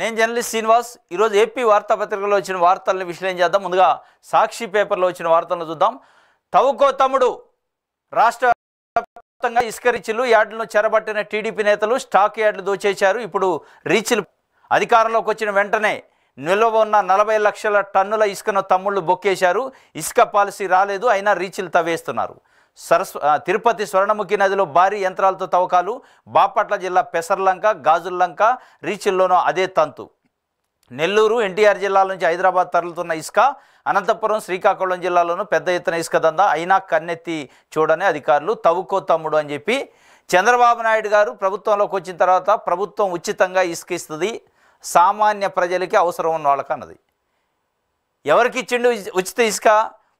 నేను జర్నలిస్ట్ శ్రీనివాస్ ఈరోజు ఏపీ వార్తాపత్రికలో వచ్చిన వార్తలను విశ్లేషణ చేద్దాం ముందుగా సాక్షి పేపర్లో వచ్చిన వార్తలను చూద్దాం తవ్వుకో తమ్ముడు రాష్ట్ర వ్యాప్తంగా ఇస్కరిచిలు యార్డులను చెరబట్టిన టీడీపీ నేతలు స్టాక్ యార్డులు దోచేశారు ఇప్పుడు రీచ్లు అధికారంలోకి వచ్చిన వెంటనే నిల్వ ఉన్న నలభై లక్షల టన్నుల ఇసుకను తమ్ముళ్ళు బొక్కేశారు ఇసుక పాలసీ రాలేదు అయినా రీచ్లు తవ్వేస్తున్నారు సరస్వ తిరుపతి స్వర్ణముఖి నదిలో భారీ యంత్రాలతో తవ్వకాలు బాపట్ల జిల్లా పెసర్లంక గాజుల్లంక రీచిల్లోనూ అదే తంతు నెల్లూరు ఎన్టీఆర్ జిల్లాల నుంచి హైదరాబాద్ తరలుతున్న ఇసుక అనంతపురం శ్రీకాకుళం జిల్లాలోనూ పెద్ద ఎత్తున ఇసుక దంద అయినా కన్నెత్తి చూడని అధికారులు తవ్వుకో తమ్ముడు అని చెప్పి చంద్రబాబు నాయుడు గారు ప్రభుత్వంలోకి వచ్చిన తర్వాత ప్రభుత్వం ఉచితంగా ఇసుక ఇస్తుంది సామాన్య ప్రజలకి అవసరం ఉన్న వాళ్ళకన్నది ఎవరికి ఇచ్చిండు ఉచిత ఇసుక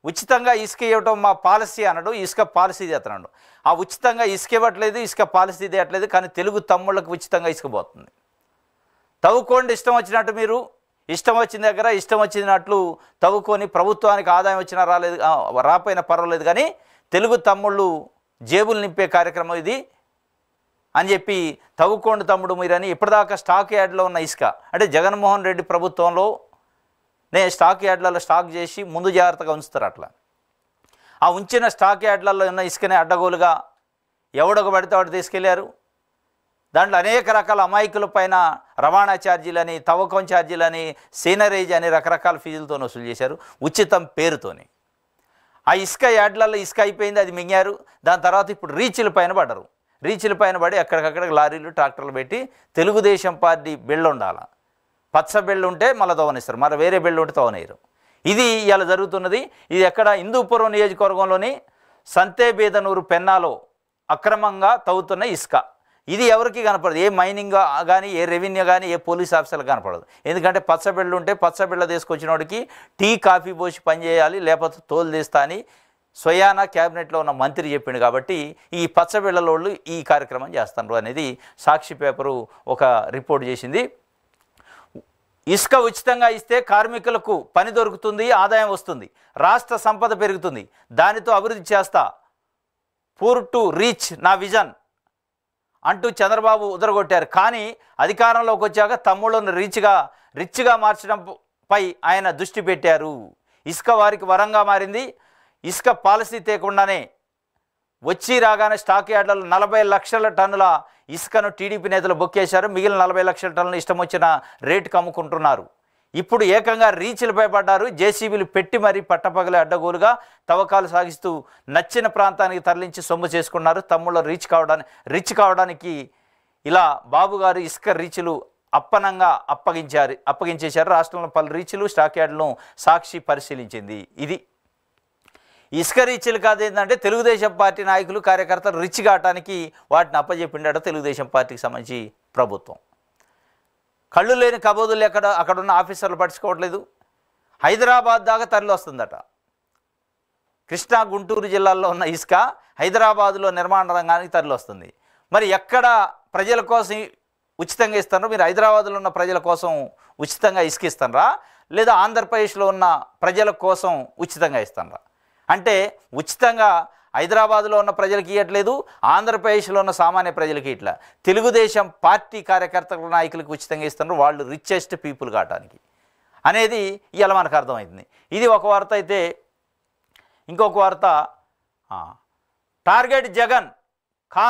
ఉచితంగా ఇసుక ఇవ్వటం మా పాలసీ అనడు ఇసుక పాలసీ అతను ఆ ఉచితంగా ఇసుక ఇవ్వట్లేదు ఇసుక పాలసీ ఇవ్వట్లేదు కానీ తెలుగు తమ్ముళ్ళకు ఉచితంగా ఇసుక పోతుంది తవ్వుకోండి ఇష్టం వచ్చినట్టు మీరు ఇష్టం వచ్చిన దగ్గర ఇష్టం వచ్చినట్లు తవ్వుకొని ప్రభుత్వానికి ఆదాయం వచ్చినా రాలేదు రాపోయినా పర్వాలేదు కానీ తెలుగు తమ్ముళ్ళు జేబులు నింపే కార్యక్రమం ఇది అని చెప్పి తవ్వుకోండి తమ్ముడు మీరని ఇప్పటిదాకా స్టాక్ యార్డ్లో ఉన్న ఇసుక అంటే జగన్మోహన్ రెడ్డి ప్రభుత్వంలో నేను స్టాక్ యార్డ్లలో స్టాక్ చేసి ముందు జాగ్రత్తగా ఉంచుతారు అట్లా ఆ ఉంచిన స్టాక్ యార్డ్లలో ఉన్న ఇసుకనే అడ్డగోలుగా ఎవడొక పడితే వాడు తీసుకెళ్లారు దాంట్లో అనేక రకాల అమాయకుల పైన రవాణా ఛార్జీలని తవ్వకం ఛార్జీలని సీనరేజ్ అని రకరకాల ఫీజులతో వసూలు చేశారు ఉచితం పేరుతోని ఆ ఇసుక యార్డ్లలో ఇసుక అయిపోయింది అది మింగారు దాని తర్వాత ఇప్పుడు రీచ్ల పైన పడరు రీచ్ల పైన పడి అక్కడికక్కడ లారీలు ట్రాక్టర్లు పెట్టి తెలుగుదేశం పార్టీ బిళ్ళ ఉండాలి పచ్చ బెళ్ళు ఉంటే మళ్ళీ తోనేస్తారు మరి వేరే బెళ్ళు ఉంటే తోనేయరు ఇది ఇలా జరుగుతున్నది ఇది ఎక్కడ హిందూపురం నియోజకవర్గంలోని సంతేబీదనూరు పెన్నాలో అక్రమంగా తవ్వుతున్న ఇసుక ఇది ఎవరికి కనపడదు ఏ మైనింగ్ కానీ ఏ రెవెన్యూ కానీ ఏ పోలీస్ ఆఫీసర్లు కనపడదు ఎందుకంటే పచ్చబిళ్ళు ఉంటే పచ్చబిళ్ళ తీసుకొచ్చిన వాడికి టీ కాఫీ పోసి పనిచేయాలి లేకపోతే తోలు తీస్తా అని స్వయానా క్యాబినెట్లో ఉన్న మంత్రి చెప్పిండు కాబట్టి ఈ పచ్చబిళ్ళలోళ్ళు ఈ కార్యక్రమం చేస్తున్నారు అనేది సాక్షి పేపరు ఒక రిపోర్ట్ చేసింది ఇసుక ఉచితంగా ఇస్తే కార్మికులకు పని దొరుకుతుంది ఆదాయం వస్తుంది రాష్ట్ర సంపద పెరుగుతుంది దానితో అభివృద్ధి చేస్తా పూర్ టు రీచ్ నా విజన్ అంటూ చంద్రబాబు ఉదరగొట్టారు కానీ అధికారంలోకి వచ్చాక తమ్ముళ్ళను రీచ్గా రిచ్గా మార్చడంపై ఆయన దృష్టి పెట్టారు ఇసుక వారికి వరంగా మారింది ఇసుక పాలసీ తేకుండానే వచ్చి రాగానే స్టాక్ యార్డ్లలో నలభై లక్షల టన్నుల ఇసుకను టీడీపీ నేతలు బొక్కేశారు మిగిలిన నలభై లక్షల టన్నులు ఇష్టం వచ్చిన రేటు అమ్ముకుంటున్నారు ఇప్పుడు ఏకంగా రీచ్లు భయపడ్డారు జేసీబీలు పెట్టి మరీ పట్టపగల అడ్డగోలుగా తవ్వకాలు సాగిస్తూ నచ్చిన ప్రాంతానికి తరలించి సొమ్ము చేసుకున్నారు తమ్ముళ్ళు రీచ్ కావడానికి రిచ్ కావడానికి ఇలా బాబుగారు ఇసుక రీచ్లు అప్పనంగా అప్పగించారు అప్పగించేశారు రాష్ట్రంలో పలు రీచ్లు స్టాక్ యార్డులను సాక్షి పరిశీలించింది ఇది ఇసుక రీచ్లు కాదు ఏంటంటే తెలుగుదేశం పార్టీ నాయకులు కార్యకర్తలు రిచ్ కావటానికి వాటిని అప్పజెప్పిండట తెలుగుదేశం పార్టీకి సంబంధించి ప్రభుత్వం కళ్ళు లేని కబోదులు ఎక్కడ అక్కడున్న ఆఫీసర్లు పట్టించుకోవట్లేదు హైదరాబాద్ దాకా తరలి వస్తుందట కృష్ణా గుంటూరు జిల్లాల్లో ఉన్న ఇసుక హైదరాబాదులో నిర్మాణ రంగానికి తరలి వస్తుంది మరి ఎక్కడ ప్రజల కోసం ఉచితంగా ఇస్తారో మీరు హైదరాబాద్లో ఉన్న ప్రజల కోసం ఉచితంగా ఇసుక ఇస్తారా లేదా ఆంధ్రప్రదేశ్లో ఉన్న ప్రజల కోసం ఉచితంగా ఇస్తారా అంటే ఉచితంగా హైదరాబాద్లో ఉన్న ప్రజలకి ఇవ్వట్లేదు ఆంధ్రప్రదేశ్లో ఉన్న సామాన్య ప్రజలకి ఇట్లా తెలుగుదేశం పార్టీ కార్యకర్తల నాయకులకు ఉచితంగా ఇస్తున్నారు వాళ్ళు రిచెస్ట్ పీపుల్ కావడానికి అనేది ఇలా మనకు అర్థమవుతుంది ఇది ఒక వార్త అయితే ఇంకొక వార్త టార్గెట్ జగన్ కాంగ్రెస్